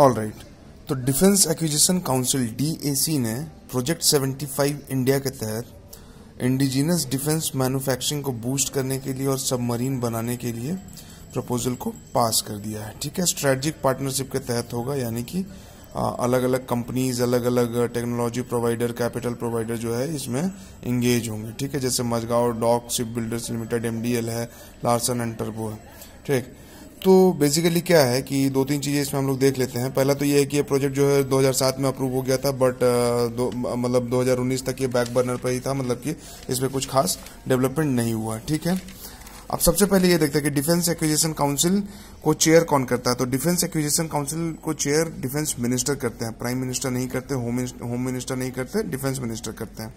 all right तो defence acquisition council D ने project 75 India के तहत इंडिजिनस डिफेंस मैन्युफैक्चरिंग को बूस्ट करने के लिए और सबमरीन बनाने के लिए प्रपोजल को पास कर दिया है ठीक है स्ट्रेटजिक पार्टनरशिप के तहत होगा यानी कि अलग अलग कंपनीज अलग अलग टेक्नोलॉजी प्रोवाइडर कैपिटल प्रोवाइडर जो है इसमें इंगेज होंगे ठीक है जैसे Mazagon dock ship builders limited MDL है लार्सन एंटरबो है ठीक तो बेसिकली क्या है कि दो तीन चीज़ें इसमें हम लोग देख लेते हैं पहला तो ये है कि ये प्रोजेक्ट जो है 2007 में अप्रूव हो गया था बट दो मतलब 2019 तक ये बैक बर्नर पर ही था मतलब कि इसमें कुछ खास डेवलपमेंट नहीं हुआ ठीक है अब सबसे पहले ये देखते हैं कि डिफेंस एक्विजिशन काउंसिल को चेयर कौन करता है तो डिफेंस एक्विजिशन काउंसिल को चेयर डिफेंस मिनिस्टर करते हैं प्राइम मिनिस्टर नहीं करते होम मिनिस्टर नहीं करते डिफेंस मिनिस्टर करते हैं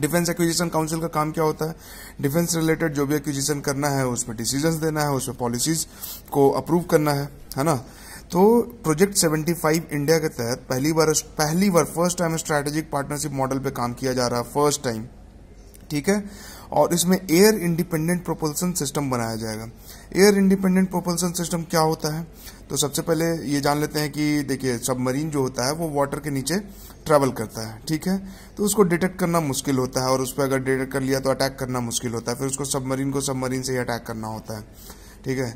डिफेंस एक्विजिशन काउंसिल का काम क्या होता है डिफेंस रिलेटेड जो भी एक्विजिशन करना है उसमें डिसीजन देना है उसमें पॉलिसीज को अप्रूव करना है है ना तो प्रोजेक्ट 75 इंडिया के तहत पहली बार पहली बार first time strategic partnership model पे काम किया जा रहा है फर्स्ट टाइम ठीक है और इसमें एयर इंडिपेंडेंट प्रोपल्सन सिस्टम बनाया जाएगा एयर इंडिपेंडेंट प्रोपल्सन सिस्टम क्या होता है तो सबसे पहले ये जान लेते हैं कि देखिए सबमरीन जो होता है वो वाटर के नीचे ट्रैवल करता है ठीक है तो उसको डिटेक्ट करना मुश्किल होता है और उस पर अगर डिटेक्ट कर लिया तो अटैक करना मुश्किल होता है फिर उसको सबमरीन को सबमरीन से ही अटैक करना होता है ठीक है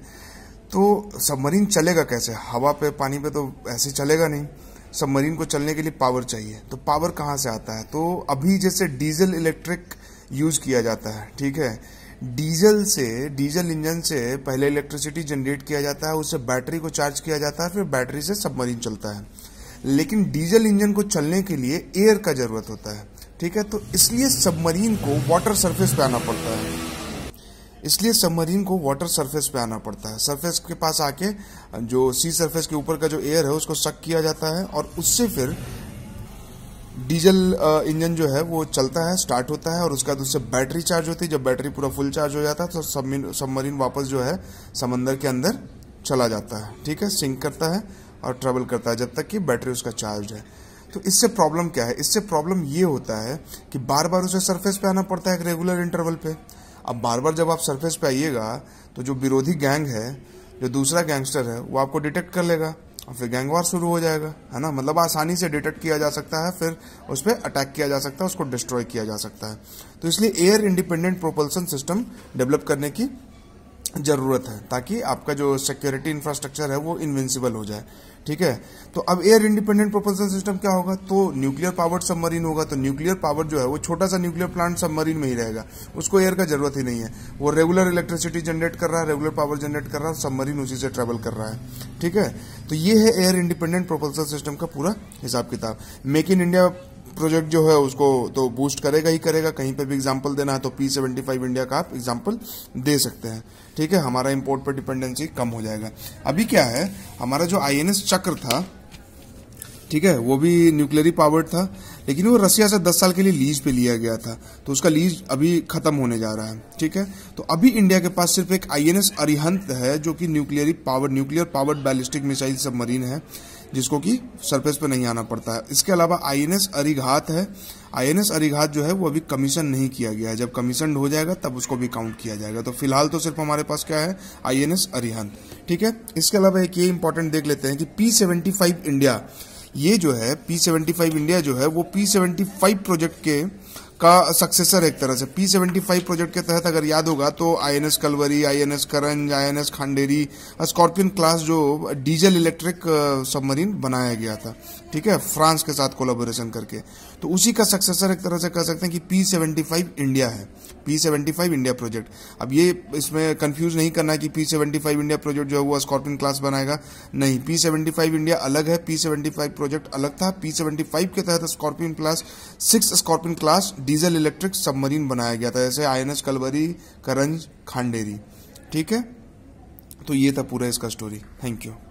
तो सबमरीन चलेगा कैसे हवा पे पानी पे तो ऐसे चलेगा नहीं सबमरीन को चलने के लिए पावर चाहिए तो पावर कहाँ से आता है तो अभी जैसे डीजल इलेक्ट्रिक यूज़ किया जाता है ठीक है डीजल से डीजल इंजन से पहले इलेक्ट्रिसिटी जनरेट किया जाता है उससे बैटरी को चार्ज किया जाता है फिर बैटरी से सबमरीन चलता है लेकिन डीजल इंजन को चलने के लिए एयर का ज़रूरत होता है ठीक है तो इसलिए सबमरीन को वाटर सरफेस पे आना पड़ता है इसलिए सबमरीन को वाटर सरफेस पे आना पड़ता है सरफेस के पास आके जो सी सरफेस के ऊपर का जो एयर है उसको सक किया जाता है और उससे फिर डीजल इंजन जो है वो चलता है स्टार्ट होता है और उसके बाद उससे बैटरी चार्ज होती है जब बैटरी पूरा फुल चार्ज हो जाता है तो सबमरीन वापस जो है समंदर के अंदर चला जाता है ठीक है सिंक करता है और ट्रेवल करता है जब तक कि बैटरी उसका चार्ज है तो इससे प्रॉब्लम क्या है इससे प्रॉब्लम ये होता है कि बार बार उसे सरफेस पे आना पड़ता है एक रेगुलर इंटरवल पे अब बार बार जब आप सरफेस पे आइएगा तो जो विरोधी गैंग है जो दूसरा गैंगस्टर है वो आपको डिटेक्ट कर लेगा और फिर गैंगवार शुरू हो जाएगा है ना मतलब आसानी से डिटेक्ट किया जा सकता है फिर उस पर अटैक किया जा सकता है उसको डिस्ट्रॉय किया जा सकता है तो इसलिए air independent propulsion system develop करने की ज़रूरत है ताकि आपका जो सिक्योरिटी इंफ्रास्ट्रक्चर है वो इन्वेंसिबल हो जाए ठीक है तो अब एयर इंडिपेंडेंट प्रोपल्सन सिस्टम क्या होगा तो न्यूक्लियर पावर्ड सबमरीन होगा तो न्यूक्लियर पावर जो है वो छोटा सा न्यूक्लियर प्लांट सबमरीन में ही रहेगा उसको एयर का जरूरत ही नहीं है वो रेगुलर इलेक्ट्रिसिटी जनरेट कर रहा है रेगुलर पावर जनरेट कर रहा है सबमरीन उसी से ट्रेवल कर रहा है ठीक है तो ये है एयर इंडिपेंडेंट प्रोपल्सन सिस्टम का पूरा हिसाब किताब मेक इन इंडिया प्रोजेक्ट जो है उसको तो बूस्ट करेगा ही करेगा कहीं पर भी एग्जाम्पल देना है तो पी सेवेंटी फाइव इंडिया का आप एग्जाम्पल दे सकते हैं ठीक है हमारा इम्पोर्ट पर डिपेंडेंसी कम हो जाएगा अभी क्या है हमारा जो आई चक्र था ठीक है वो भी न्यूक्लियरी पावर्ड था लेकिन वो रसिया से 10 साल के लिए लीज पे लिया गया था तो उसका लीज अभी खत्म होने जा रहा है ठीक है तो अभी इंडिया के पास सिर्फ एक आईएनएस अरिहंत है जो कि nuclearly power nuclear powered ballistic missile submarine है जिसको कि सरफेस पर नहीं आना पड़ता है इसके अलावा आई एन एस अरिघात है आई एन एस अरिघात जो है वो अभी कमीशन नहीं किया गया है जब कमीशन हो जाएगा तब उसको भी काउंट किया जाएगा तो फिलहाल तो सिर्फ हमारे पास क्या है आई एन एस अरिहंत ठीक है इसके अलावा एक ये इंपॉर्टेंट देख लेते हैं कि पी सेवेंटी फाइव इंडिया ये जो है पी सेवेंटी फाइव इंडिया जो है वो पी सेवेंटी फाइव प्रोजेक्ट के का सक्सेसर एक तरह से पी सेवेंटी फाइव प्रोजेक्ट के तहत अगर याद होगा तो I N S Kalvari I N S Karanj I N S Khanderi scorpion class जो डीजल इलेक्ट्रिक सबमरीन बनाया गया था ठीक है फ्रांस के साथ कोलाबोरेशन करके तो उसी का सक्सेसर एक तरह से कह सकते हैं कि पी सेवेंटी फाइव इंडिया है P seventy five India project अब ये इसमें कंफ्यूज नहीं करना है कि P seventy five India project जो है वो स्कॉर्पियन क्लास बनाएगा नहीं पी सेवेंटी फाइव इंडिया अलग है पी सेवेंटी फाइव प्रोजेक्ट अलग था पी सेवेंटी फाइव के तहत scorpion class six scorpion class diesel electric submarine बनाया गया था जैसे I N S Kalvari Karanj Khanderi ठीक है तो ये था पूरा इसका स्टोरी थैंक यू